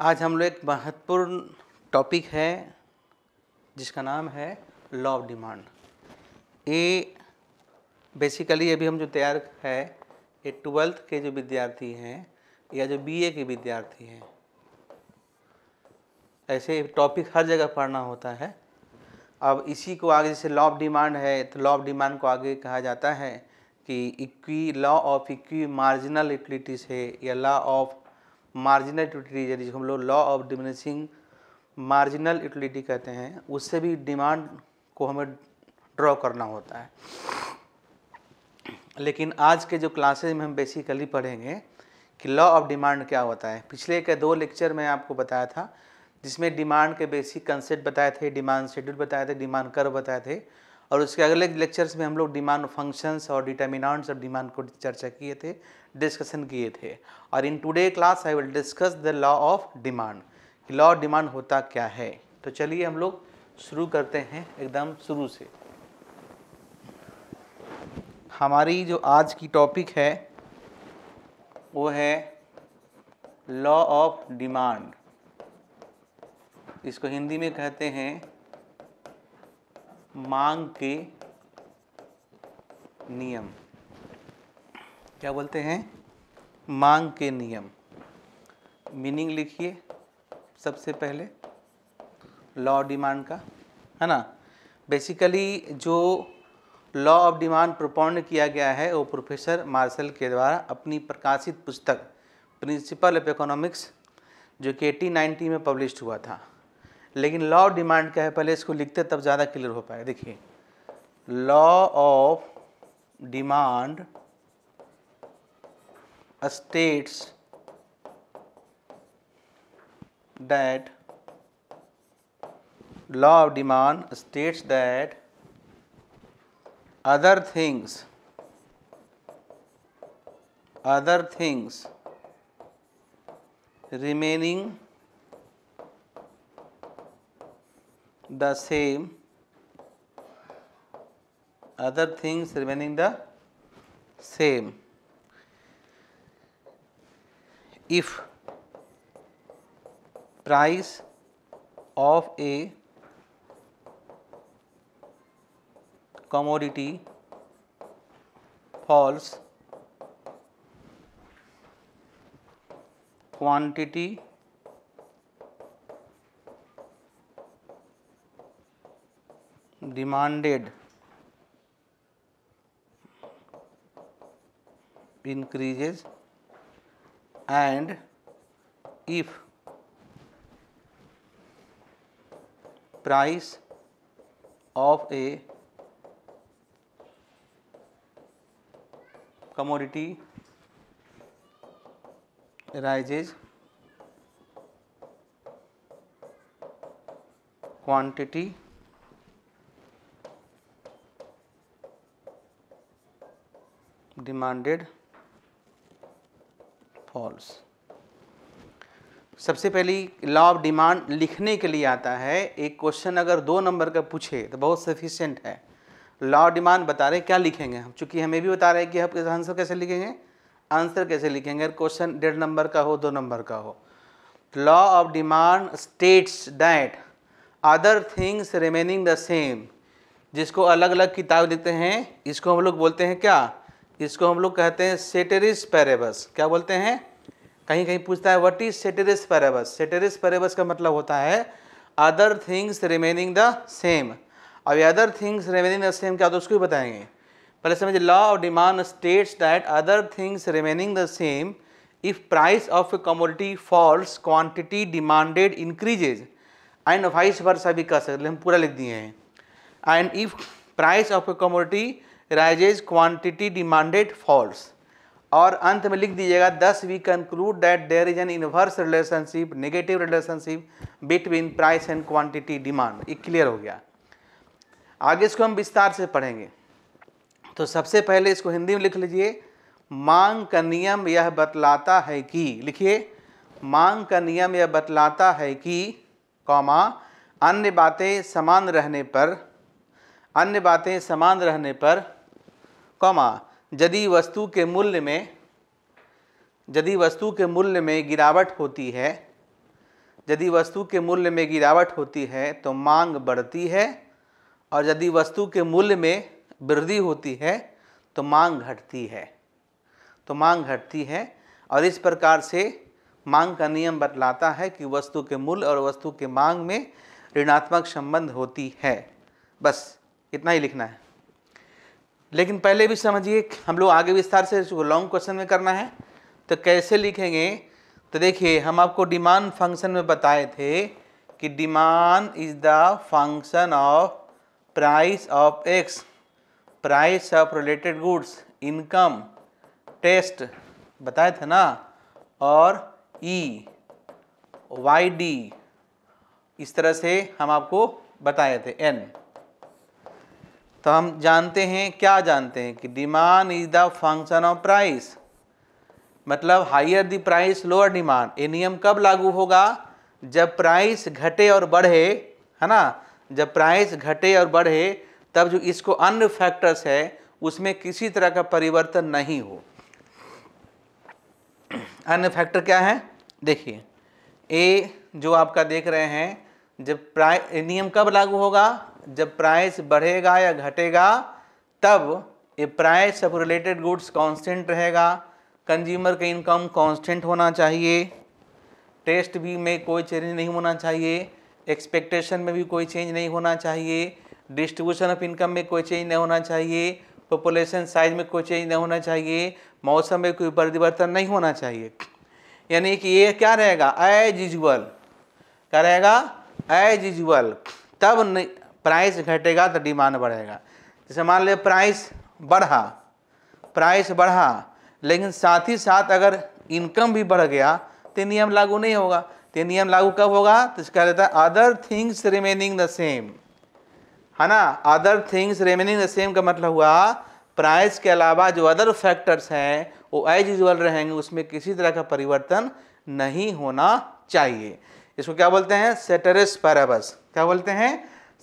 आज हम लोग एक महत्वपूर्ण टॉपिक है जिसका नाम है लॉ ऑफ डिमांड ये बेसिकली अभी हम जो तैयार है ये ट्वेल्थ के जो विद्यार्थी हैं या जो बीए के विद्यार्थी हैं ऐसे टॉपिक हर जगह पढ़ना होता है अब इसी को आगे जैसे लॉ ऑफ डिमांड है तो लॉ ऑफ डिमांड को आगे कहा जाता है कि इक्वी law of equimarginal equities से या लॉ ऑफ मार्जिनल यूटिलिटी यानी जिसको हम लोग law of diminishing marginal utility कहते हैं उससे भी डिमांड को हमें ड्रॉ करना होता है लेकिन आज के जो क्लासेज में हम बेसिकली पढ़ेंगे कि लॉ ऑफ डिमांड क्या होता है पिछले के दो लेक्चर में आपको बताया था जिसमें डिमांड के बेसिक कंसेप्ट बताए थे डिमांड शेड्यूल बताए थे डिमांड कर बताए थे और उसके अगले लेक्चर्स में हम लोग डिमांड फंक्शंस और डिटर्मिनाट्स और डिमांड को चर्चा किए थे डिस्कशन किए थे और in today class I will discuss the law of demand कि लॉ डिमांड होता क्या है तो चलिए हम लोग शुरू करते हैं एकदम शुरू से हमारी जो आज की टॉपिक है वो है लॉ ऑफ डिमांड इसको हिंदी में कहते हैं मांग के नियम क्या बोलते हैं मांग के नियम मीनिंग लिखिए सबसे पहले लॉ ऑफ डिमांड का है ना बेसिकली जो लॉ ऑफ डिमांड प्रोपाउंड किया गया है वो प्रोफेसर मार्शल के द्वारा अपनी प्रकाशित पुस्तक प्रिंसिपल ऑफ इकोनॉमिक्स जो कि एटीन नाइन्टी में पब्लिश हुआ था लेकिन लॉ ऑफ डिमांड क्या है पहले इसको लिखते तब ज़्यादा क्लियर हो पाए देखिए law of demand states that law of demand states that other things other things remaining the same other things remaining the same if price of a commodity falls quantity demanded increases and if price of a commodity rises quantity demanded false सबसे पहली law of demand लिखने के लिए आता है एक question अगर दो नंबर का पूछे तो बहुत सफिशियंट है लॉ ऑफ डिमांड बता रहे क्या लिखेंगे हम चूँकि हमें भी बता रहे हैं कि आप आंसर कैसे लिखेंगे आंसर कैसे लिखेंगे क्वेश्चन डेढ़ नंबर का हो दो नंबर का हो law of demand states that other things remaining the same जिसको अलग अलग किताब देते हैं इसको हम लोग बोलते हैं क्या इसको हम लोग कहते हैं सेटेरिस पैरेबस क्या बोलते हैं कहीं कहीं पूछता है वट इज सेटेरिस पैरेबस सेटेरिस पैरेबस का मतलब होता है other things remaining the same अब other things remaining the same क्या तो उसको भी बताएंगे पहले समझ law of demand states that other things remaining the same if price of a commodity falls quantity demanded increases and vice versa भी कह सकते हम पूरा लिख दिए हैं and if price of a commodity rises quantity demanded falls और अंत में लिख दीजिएगा thus we conclude that there is an inverse relationship negative relationship between price and quantity demand ये क्लियर हो गया आगे इसको हम विस्तार से पढ़ेंगे तो सबसे पहले इसको हिंदी में लिख लीजिए मांग का नियम यह बतलाता है कि लिखिए मांग का नियम यह बतलाता है कि कौमा अन्य बातें समान रहने पर अन्य बातें समान रहने पर कमा यदि वस्तु के मूल्य में यदि वस्तु के मूल्य में गिरावट होती है यदि वस्तु के मूल्य में गिरावट होती है तो मांग बढ़ती है और यदि वस्तु के मूल्य में वृद्धि होती है तो मांग घटती है तो मांग घटती है और इस प्रकार से मांग का नियम बतलाता है कि वस्तु के मूल्य और वस्तु के मांग में ऋणात्मक संबंध होती है बस इतना ही लिखना है लेकिन पहले भी समझिए हम लोग आगे विस्तार से लॉन्ग क्वेश्चन में करना है तो कैसे लिखेंगे तो देखिए हम आपको डिमांड फंक्शन में बताए थे कि demand is the function of price of X price of related goods income taste बताए थे ना और ई वाई डी इस तरह से हम आपको बताए थे एन तो हम जानते हैं क्या जानते हैं कि demand is the function of price मतलब higher the price lower demand ये नियम कब लागू होगा जब प्राइस घटे और बढ़े है ना जब प्राइस घटे और बढ़े तब जो इसको अन्य फैक्टर्स है उसमें किसी तरह का परिवर्तन नहीं हो अन्य फैक्टर क्या है देखिए ए जो आपका देख रहे हैं जब प्राइ नियम कब लागू होगा जब प्राइस बढ़ेगा या घटेगा तब ये price of related goods constant रहेगा कंज्यूमर का इनकम कांस्टेंट होना चाहिए टेस्ट भी में कोई चेंज नहीं होना चाहिए एक्सपेक्टेशन में भी कोई चेंज नहीं होना चाहिए डिस्ट्रीब्यूशन ऑफ इनकम में कोई चेंज नहीं होना चाहिए पॉपुलेशन साइज में कोई चेंज नहीं होना चाहिए मौसम में कोई परिवर्तन नहीं होना चाहिए यानी कि ये क्या रहेगा एज यूजल क्या रहेगा एज यूजल तब प्राइस घटेगा तो डिमांड बढ़ेगा जैसे मान लिया प्राइस बढ़ा प्राइस बढ़ा लेकिन साथ ही साथ अगर इनकम भी बढ़ गया तो नियम लागू नहीं होगा तो नियम लागू कब होगा तो इसका रहता है other things remaining the same है ना other things remaining the same का मतलब हुआ प्राइस के अलावा जो अदर फैक्टर्स हैं वो एज यूजल रहेंगे उसमें किसी तरह का परिवर्तन नहीं होना चाहिए इसको क्या बोलते हैं सेटरस पैराबस क्या बोलते हैं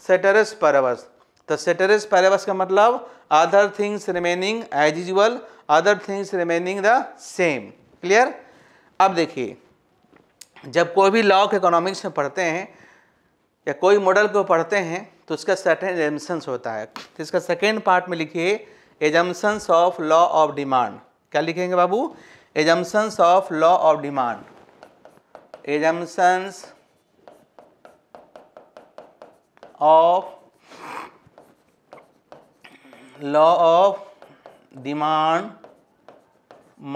सेटरस पैरावस तो सेटरस पैरावस का मतलब other things remaining as usual other things remaining the same clear अब देखिए जब कोई भी लॉ ऑफ इकोनॉमिक्स में पढ़ते हैं या कोई मॉडल को पढ़ते हैं तो उसका सर्टेन एजम्सन्स होता है तो इसका सेकेंड पार्ट में लिखिए assumptions of law of demand क्या लिखेंगे बाबू assumptions of law of demand assumptions of law of demand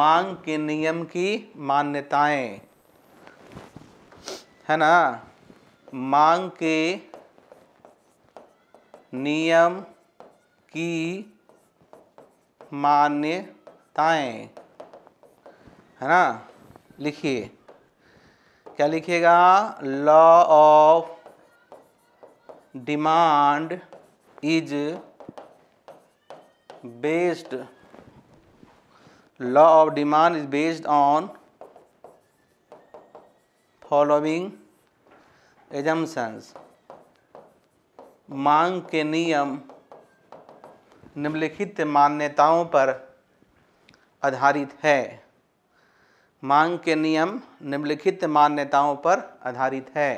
मांग के नियम की मान्यताएं है ना मांग के नियम की मान्यताएं है ना लिखिए क्या लिखिएगा law of demand is based law of demand is based on following assumptions मांग के नियम निम्नलिखित मान्यताओं पर आधारित है मांग के नियम निम्नलिखित मान्यताओं पर आधारित है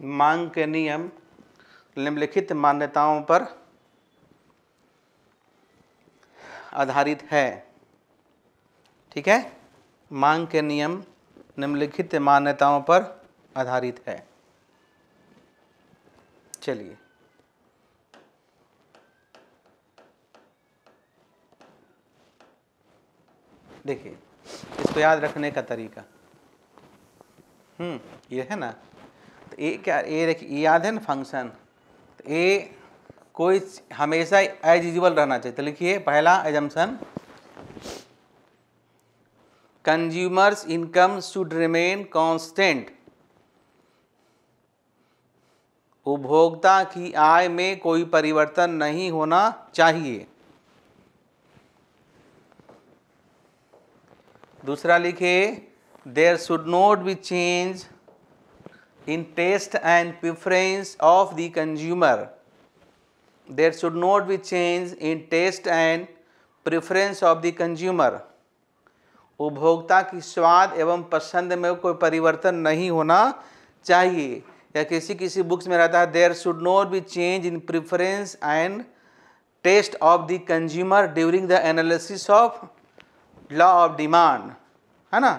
मांग के नियम निम्नलिखित मान्यताओं पर आधारित है ठीक है मांग के नियम निम्नलिखित मान्यताओं पर आधारित है चलिए देखिए इसको याद रखने का तरीका हम्म ये है ना तो ए क्या ए देखिए याद है ना फंक्शन तो ए कोई हमेशा एज यूजल रहना चाहिए तो लिखिए पहला assumption consumers income should remain constant उपभोक्ता की आय में कोई परिवर्तन नहीं होना चाहिए दूसरा लिखिए there should not be change in taste and preference of the consumer. There should not be change in taste and preference of the consumer. उपभोक्ता की स्वाद एवं पसंद में कोई परिवर्तन नहीं होना चाहिए या किसी किसी बुक्स में रहता है there should not be change in preference and taste of the consumer during the analysis of law of demand है ना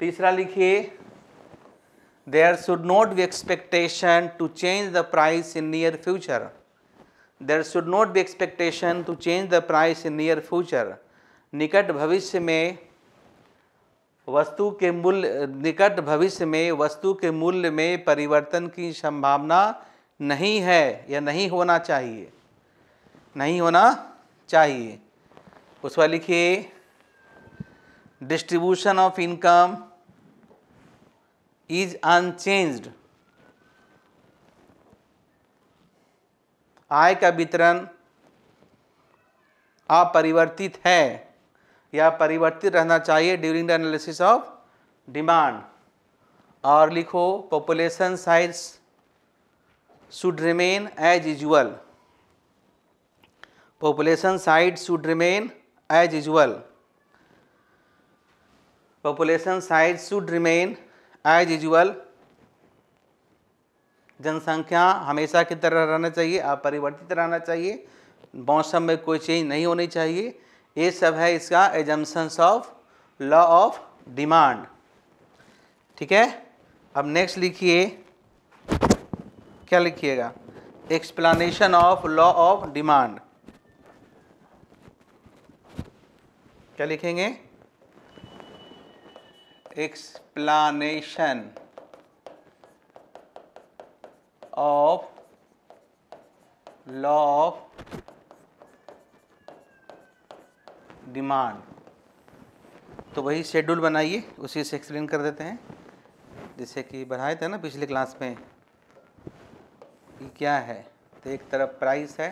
तीसरा लिखिए there should not be expectation to change the price in near future there should not be expectation to change the price in near future निकट भविष्य में वस्तु के मूल्य निकट भविष्य में वस्तु के मूल्य में परिवर्तन की संभावना नहीं है या नहीं होना चाहिए नहीं होना चाहिए उस पर लिखिए distribution of income is unchanged आय का वितरण अपरिवर्तित है या परिवर्तित रहना चाहिए during the analysis of demand और लिखो population size should remain as usual population size should remain as usual population size should remain as usual जनसंख्या हमेशा की तरह रहना चाहिए अपरिवर्तित रहना चाहिए मौसम में कोई चेंज नहीं होनी चाहिए ये सब है इसका assumptions of law of demand ठीक है अब नेक्स्ट लिखिए क्या लिखिएगा explanation of law of demand क्या लिखेंगे एक्स explanation of law of demand तो वही शेड्यूल बनाइए उसी से एक्सप्लेन कर देते हैं जैसे कि बढ़ाए थे ना पिछले क्लास में कि क्या है तो एक तरफ प्राइस है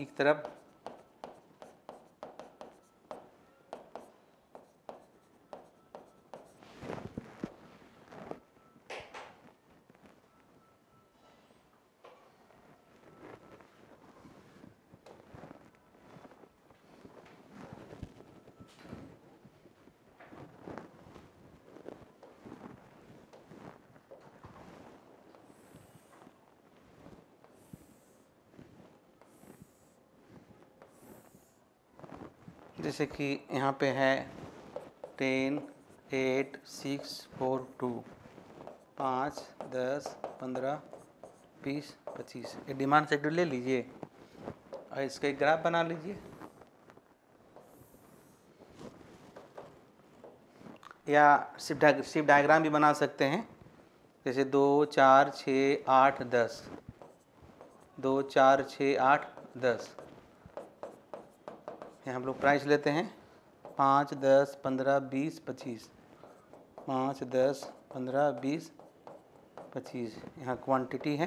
एक तरफ जैसे कि यहाँ पे है ten eight six four two पाँच दस पंद्रह बीस पच्चीस ये डिमांड शेड्यूल ले लीजिए और इसका एक ग्राफ बना लीजिए या सिर्फ डा, सिर्फ डायग्राम भी बना सकते हैं जैसे दो चार छः आठ दस दो चार छः आठ दस यहाँ हम लोग प्राइस लेते हैं पाँच दस पंद्रह बीस पच्चीस पाँच दस पंद्रह बीस पच्चीस यहाँ क्वांटिटी है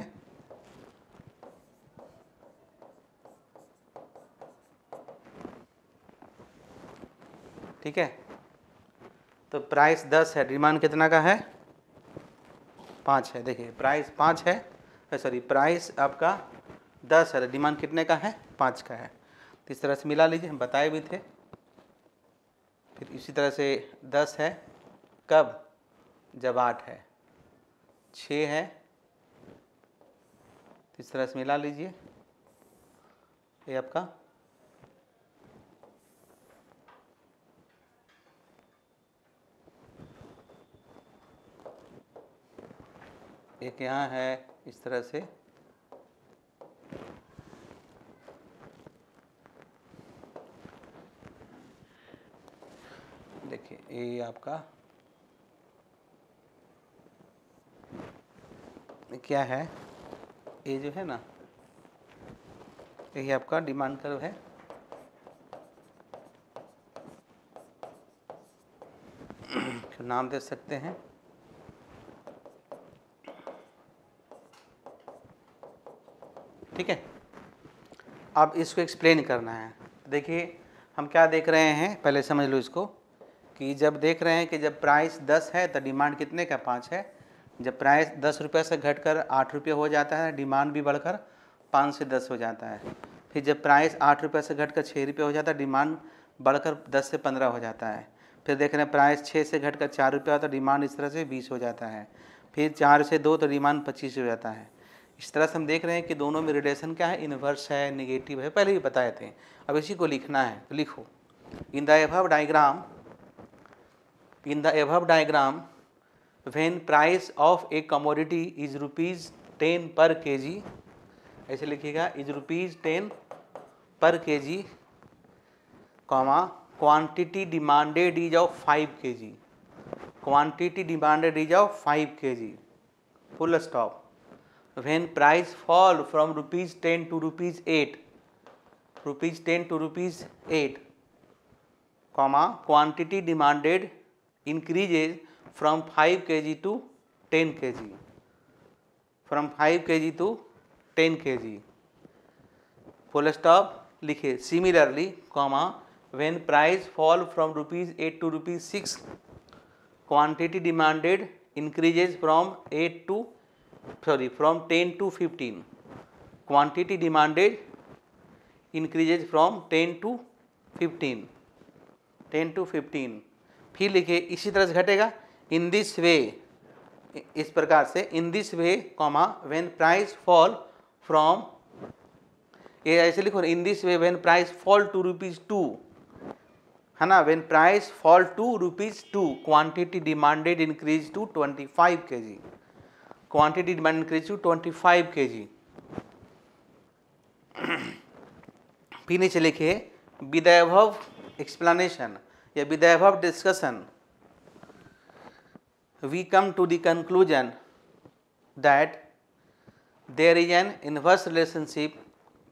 ठीक है तो प्राइस दस है डिमांड कितना का है पाँच है देखिए प्राइस पाँच है सॉरी प्राइस आपका दस है डिमांड कितने का है पाँच का है तो इस तरह से मिला लीजिए हम बताए भी थे फिर इसी तरह से दस है कब जब आठ है छः है तो इस तरह से मिला लीजिए ये आपका एक यहाँ है इस तरह से ये आपका क्या है ये जो है ना यही आपका डिमांड कर्व है तो नाम दे सकते हैं ठीक है अब इसको एक्सप्लेन करना है देखिए हम क्या देख रहे हैं पहले समझ लो इसको कि जब देख रहे हैं कि जब प्राइस दस है तो डिमांड कितने का पाँच है जब प्राइस दस रुपये से घटकर आठ रुपये हो जाता है डिमांड भी बढ़कर पाँच से दस हो जाता है फिर जब प्राइस आठ रुपये से घटकर छः रुपये हो जाता है डिमांड बढ़कर दस से पंद्रह हो जाता है फिर देख रहे हैं प्राइस छः से घट कर चार रुपये होता है डिमांड इस तरह से बीस हो जाता है फिर चार से दो तो डिमांड पच्चीस हो जाता है इस तरह से हम देख रहे हैं कि दोनों में रिलेशन क्या है इन्वर्स है निगेटिव है पहले ही बताए थे अब इसी को लिखना है लिखो in the diagram in the above diagram when price of a commodity is rupees 10 per kg ऐसे लिखिएगा इज रुपीज टेन पर K G comma quantity demanded is of five K G quantity demanded is of five K G full stop when price fall from rupees 10 to rupees 8 rupees 10 to rupees 8 comma quantity demanded increases from 5 kg to 10 kg from 5 kg to 10 kg full stop likhe similarly comma when price fall from rupees 8 to rupees 6 quantity demanded increases from 8 to sorry from 10 to 15 quantity demanded increases from 10 to 15 10 to 15 फिर लिखिए इसी तरह से घटेगा इन this वे इस प्रकार से in this way comma when price fall from ये ऐसे लिखो in this way when price fall to rupees two है ना when price fall to rupees two quantity demanded increase to twenty five K G quantity demand increase to twenty five K G फिर नीचे लिखिए with explanation या with discussion we come to the conclusion that there is an inverse relationship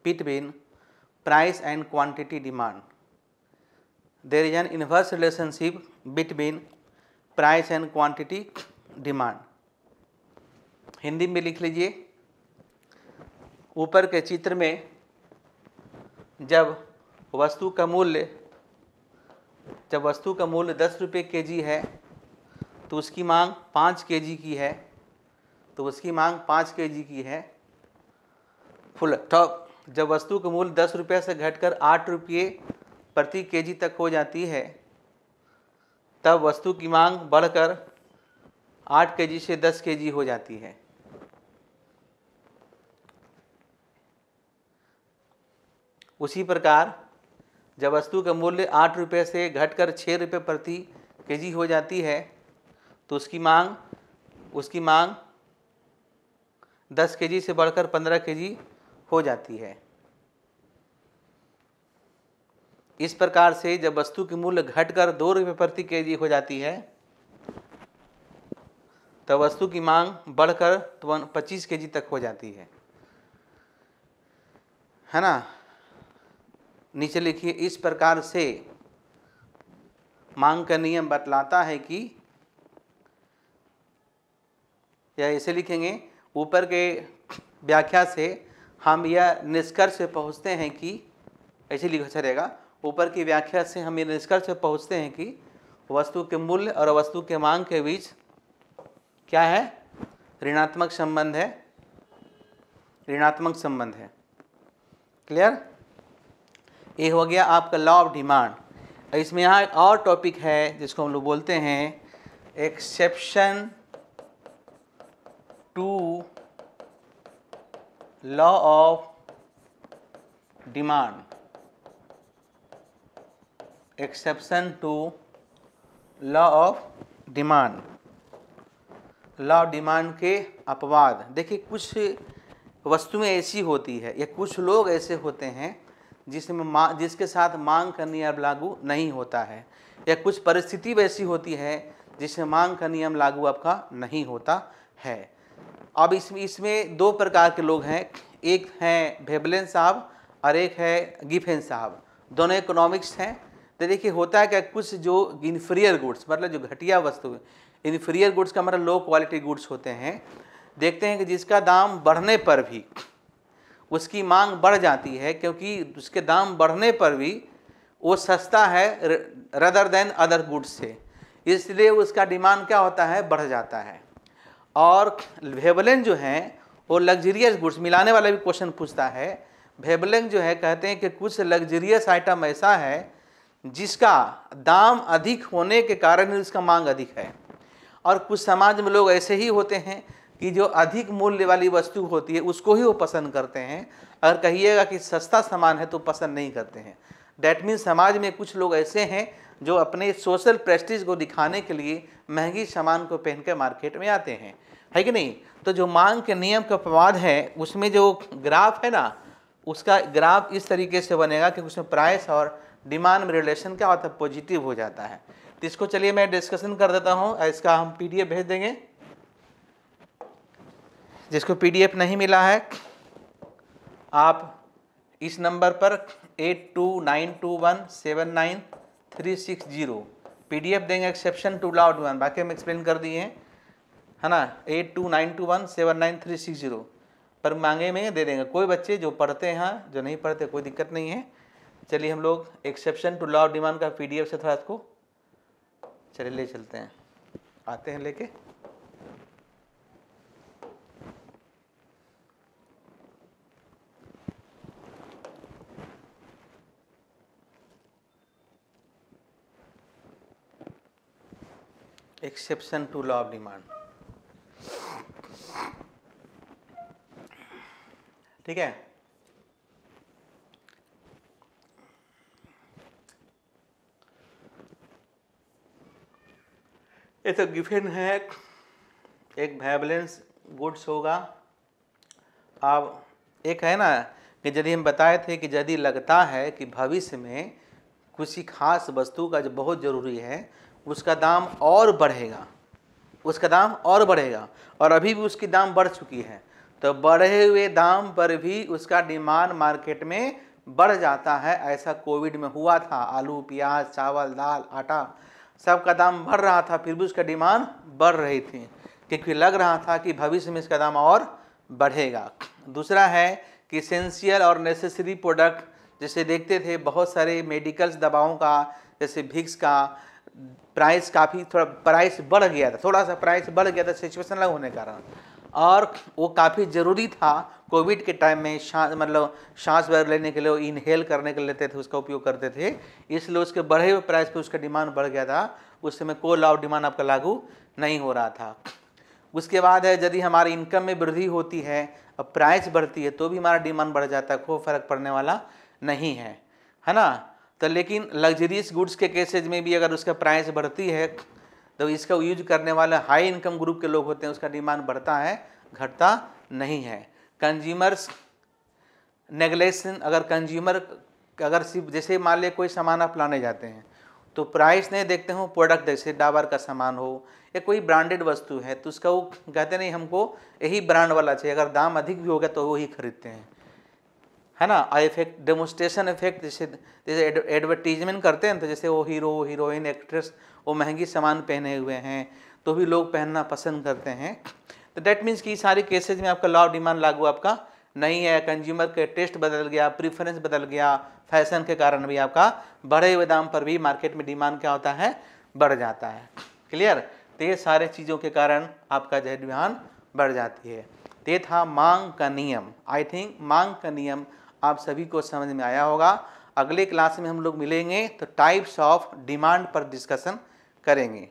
between price and quantity demand there is an inverse relationship between price and quantity demand Hindi में लिख लीजिए ऊपर के चित्र में जब वस्तु का मूल्य जब वस्तु का मूल्य दस रुपये के जी है तो उसकी मांग पाँच के जी की है तो उसकी मांग पाँच के जी की है फुल टॉप जब वस्तु का मूल्य दस रुपये से घटकर आठ रुपये प्रति जी तक हो जाती है तब वस्तु की मांग बढ़कर आठ जी से दस जी हो जाती है उसी प्रकार जब वस्तु का मूल्य आठ रुपये से घटकर छः रुपये प्रति जी हो जाती है तो उसकी मांग उसकी मांग दस जी से बढ़कर पंद्रह जी हो जाती है इस प्रकार से जब वस्तु की मूल्य घटकर दो रुपये प्रति जी हो जाती है तो वस्तु की मांग बढ़कर पच्चीस के जी तक हो जाती है है ना नीचे लिखिए इस प्रकार से मांग का नियम बतलाता है कि या ऐसे लिखेंगे ऊपर के व्याख्या से हम यह निष्कर्ष पहुँचते हैं कि ऐसे लिखा चलेगा अच्छा ऊपर की व्याख्या से हम ये निष्कर्ष पहुँचते हैं कि वस्तु के मूल्य और वस्तु के मांग के बीच क्या है ऋणात्मक संबंध है ऋणात्मक संबंध है क्लियर ये हो गया आपका लॉ ऑफ डिमांड इसमें यहाँ एक और टॉपिक है जिसको हम लोग बोलते हैं exception to law of demand exception to law of demand law of demand के अपवाद देखिए कुछ वस्तुएं ऐसी होती है या कुछ लोग ऐसे होते हैं जिसमें जिसके साथ मांग का नियम लागू नहीं होता है या कुछ परिस्थिति वैसी होती है जिसमें मांग का नियम लागू आपका नहीं होता है अब इसमें इसमें दो प्रकार के लोग हैं एक हैं भेबलेन साहब और एक है गिफेन साहब दोनों इकोनॉमिक्स हैं तो देखिए होता है क्या कुछ जो इन्फीरियर गुड्स मतलब जो घटिया वस्तु इन्फीरियर गुड्स का मतलब लो क्वालिटी गुड्स होते हैं देखते हैं कि जिसका दाम बढ़ने पर भी उसकी मांग बढ़ जाती है क्योंकि उसके दाम बढ़ने पर भी वो सस्ता है रदर देन अदर गुड्स से इसलिए उसका डिमांड क्या होता है बढ़ जाता है और वेबलेन जो हैं वो लग्जरियस गुड्स मिलाने वाला भी क्वेश्चन पूछता है वेबलेन जो है कहते हैं कि कुछ लग्जरियस आइटम ऐसा है जिसका दाम अधिक होने के कारण ही उसका मांग अधिक है और कुछ समाज में लोग ऐसे ही होते हैं कि जो अधिक मूल्य वाली वस्तु होती है उसको ही वो पसंद करते हैं अगर कहिएगा कि सस्ता सामान है तो पसंद नहीं करते हैं डैट मीन समाज में कुछ लोग ऐसे हैं जो अपने सोशल प्रेस्टीज को दिखाने के लिए महंगी सामान को पहन के मार्केट में आते हैं है कि नहीं तो जो मांग के नियम का अपवाद है उसमें जो ग्राफ है ना उसका ग्राफ इस तरीके से बनेगा कि उसमें प्राइस और डिमांड में रिलेशन क्या होता है पॉजिटिव हो जाता है तो इसको चलिए मैं डिस्कशन कर देता हूँ इसका हम पी भेज देंगे जिसको पीडीएफ नहीं मिला है आप इस नंबर पर eight two nine two one seven nine three six zero पी देंगे एक्सेप्शन टू लाउड वन बाकी हम एक्सप्लेन कर दिए हैं है ना eight two nine two one seven nine three six zero पर मांगे में दे देंगे कोई बच्चे जो पढ़ते हैं जो नहीं पढ़ते कोई दिक्कत नहीं है चलिए हम लोग exception to law of demand का पीडीएफ से थोड़ा इसको चलिए ले चलते हैं आते हैं लेके exception to law of demand ठीक है ये तो गिफिन है एक वैबलेंस गुड्स होगा अब एक है ना कि यदि हम बताए थे कि यदि लगता है कि भविष्य में किसी खास वस्तु का जो बहुत ज़रूरी है उसका दाम और बढ़ेगा उसका दाम और बढ़ेगा और अभी भी उसकी दाम बढ़ चुकी है तो बढ़े हुए दाम पर भी उसका डिमांड मार्केट में बढ़ जाता है ऐसा कोविड में हुआ था आलू प्याज चावल दाल आटा सबका दाम बढ़ रहा था फिर भी उसका डिमांड बढ़ रही थी क्योंकि लग रहा था कि भविष्य में इसका दाम और बढ़ेगा दूसरा है कि इसेंशियल और नेसेसरी प्रोडक्ट जैसे देखते थे बहुत सारे मेडिकल्स दवाओं का जैसे भिक्स का प्राइस काफ़ी थोड़ा प्राइस बढ़ गया था थोड़ा सा प्राइस बढ़ गया था सिचुएशन अलग होने के कारण और वो काफ़ी ज़रूरी था कोविड के टाइम में सांस मतलब सांस वगैरह लेने के लिए इनहेल करने के लेते थे उसका उपयोग करते थे इसलिए उसके बढ़े हुए प्राइस पे उसका डिमांड बढ़ गया था उस समय कोई लॉ डिमांड आपका लागू नहीं हो रहा था उसके बाद है यदि हमारी इनकम में वृद्धि होती है और प्राइस बढ़ती है तो भी हमारा डिमांड बढ़ जाता है कोई फर्क पड़ने वाला नहीं है है ना तो लेकिन लग्जरियस गुड्स के केसेज में भी अगर उसका प्राइस बढ़ती है तो इसका यूज करने वाले हाई इनकम ग्रुप के लोग होते हैं उसका डिमांड बढ़ता है घटता नहीं है कंज्यूमर्स नेगलेसन अगर कंज्यूमर अगर सिर्फ जैसे मान लिया कोई सामान आप लाने जाते हैं तो प्राइस नहीं देखते हो प्रोडक्ट जैसे डाबर का सामान हो या कोई ब्रांडेड वस्तु है तो उसका वो कहते नहीं हमको यही ब्रांड वाला चाहिए अगर दाम अधिक भी होगा तो वही खरीदते हैं है ना आई इफेक्ट डेमोस्ट्रेशन इफेक्ट जैसे जैसे एडवर्टीजमेंट करते हैं तो जैसे वो हीरो हीरोइन एक्ट्रेस वो महंगी सामान पहने हुए हैं तो भी लोग पहनना पसंद करते हैं तो डैट मीन्स कि सारे केसेज में आपका लॉ ऑफ डिमांड लागू आपका नहीं है कंज्यूमर के टेस्ट बदल गया प्रीफरेंस बदल गया फैशन के कारण भी आपका बड़े हुए दाम पर भी मार्केट में डिमांड क्या होता है बढ़ जाता है क्लियर तो ये सारे चीज़ों के कारण आपका जो है डिमांड बढ़ जाती है तो ये था मांग का नियम आई थिंक मांग का नियम आप सभी को समझ में आया होगा अगले क्लास में हम लोग मिलेंगे तो टाइप्स ऑफ डिमांड पर डिस्कशन करेंगे